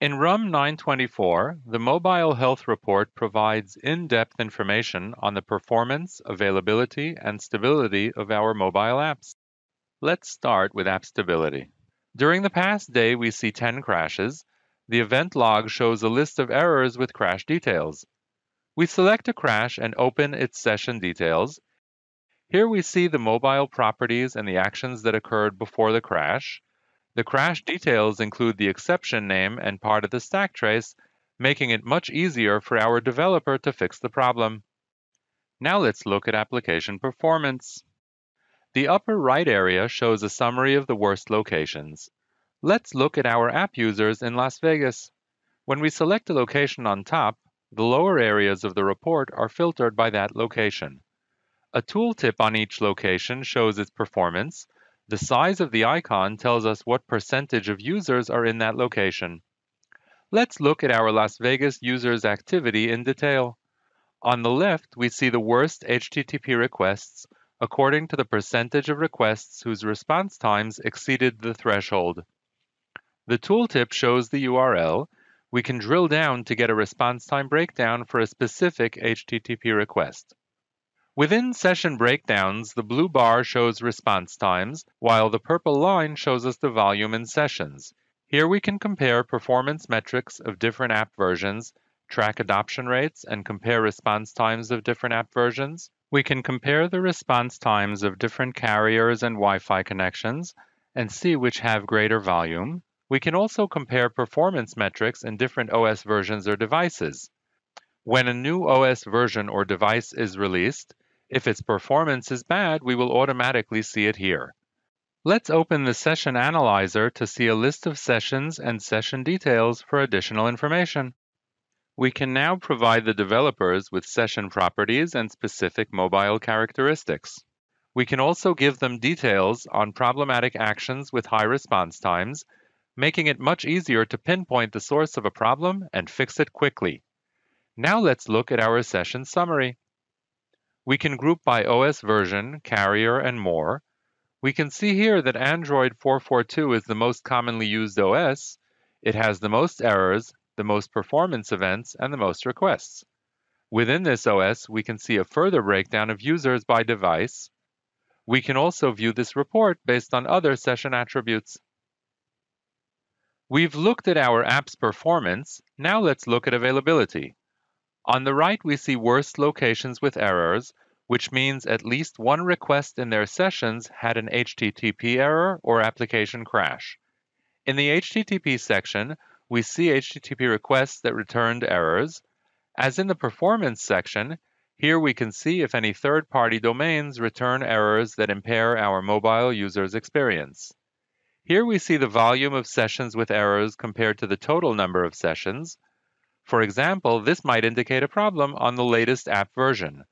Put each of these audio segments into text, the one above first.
In RUM 924, the mobile health report provides in-depth information on the performance, availability, and stability of our mobile apps. Let's start with app stability. During the past day, we see 10 crashes. The event log shows a list of errors with crash details. We select a crash and open its session details. Here we see the mobile properties and the actions that occurred before the crash, the crash details include the exception name and part of the stack trace, making it much easier for our developer to fix the problem. Now let's look at application performance. The upper right area shows a summary of the worst locations. Let's look at our app users in Las Vegas. When we select a location on top, the lower areas of the report are filtered by that location. A tooltip on each location shows its performance, the size of the icon tells us what percentage of users are in that location. Let's look at our Las Vegas users' activity in detail. On the left, we see the worst HTTP requests according to the percentage of requests whose response times exceeded the threshold. The tooltip shows the URL. We can drill down to get a response time breakdown for a specific HTTP request. Within session breakdowns, the blue bar shows response times, while the purple line shows us the volume in sessions. Here we can compare performance metrics of different app versions, track adoption rates, and compare response times of different app versions. We can compare the response times of different carriers and Wi-Fi connections and see which have greater volume. We can also compare performance metrics in different OS versions or devices. When a new OS version or device is released, if its performance is bad, we will automatically see it here. Let's open the Session Analyzer to see a list of sessions and session details for additional information. We can now provide the developers with session properties and specific mobile characteristics. We can also give them details on problematic actions with high response times, making it much easier to pinpoint the source of a problem and fix it quickly. Now let's look at our session summary. We can group by OS version, carrier, and more. We can see here that Android 442 is the most commonly used OS. It has the most errors, the most performance events, and the most requests. Within this OS, we can see a further breakdown of users by device. We can also view this report based on other session attributes. We've looked at our app's performance, now let's look at availability. On the right, we see worst locations with errors, which means at least one request in their sessions had an HTTP error or application crash. In the HTTP section, we see HTTP requests that returned errors. As in the performance section, here we can see if any third-party domains return errors that impair our mobile user's experience. Here we see the volume of sessions with errors compared to the total number of sessions, for example, this might indicate a problem on the latest app version.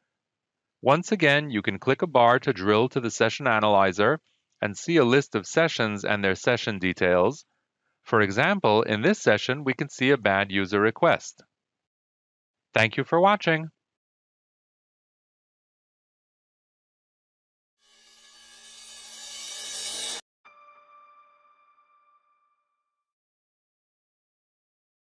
Once again, you can click a bar to drill to the session analyzer and see a list of sessions and their session details. For example, in this session, we can see a bad user request. Thank you for watching.